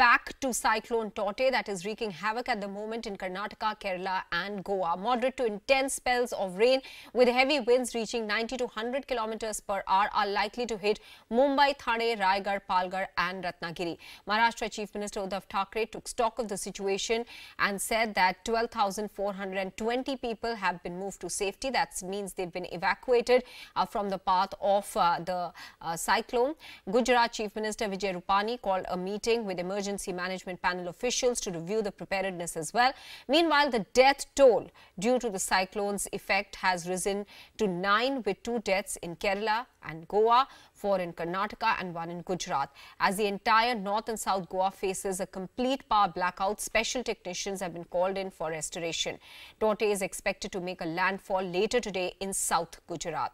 back to Cyclone Tote that is wreaking havoc at the moment in Karnataka, Kerala and Goa. Moderate to intense spells of rain with heavy winds reaching 90 to 100 kilometers per hour are likely to hit Mumbai, Thane, Raigarh, Palgar, and Ratnagiri. Maharashtra Chief Minister Uddhav Thackeray took stock of the situation and said that 12,420 people have been moved to safety. That means they've been evacuated uh, from the path of uh, the uh, cyclone. Gujarat Chief Minister Vijay Rupani called a meeting with emergency emergency management panel officials to review the preparedness as well. Meanwhile, the death toll due to the cyclone's effect has risen to nine with two deaths in Kerala and Goa, four in Karnataka and one in Gujarat. As the entire North and South Goa faces a complete power blackout, special technicians have been called in for restoration. Torte is expected to make a landfall later today in South Gujarat.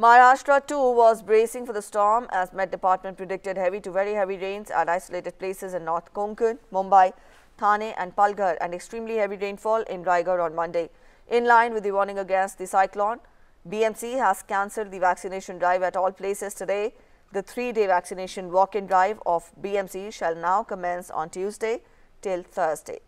Maharashtra too was bracing for the storm as Met Department predicted heavy to very heavy rains at isolated places in North Konkan, Mumbai, Thane and Palghar and extremely heavy rainfall in Raigad on Monday. In line with the warning against the cyclone, BMC has cancelled the vaccination drive at all places today. The three-day vaccination walk-in drive of BMC shall now commence on Tuesday till Thursday.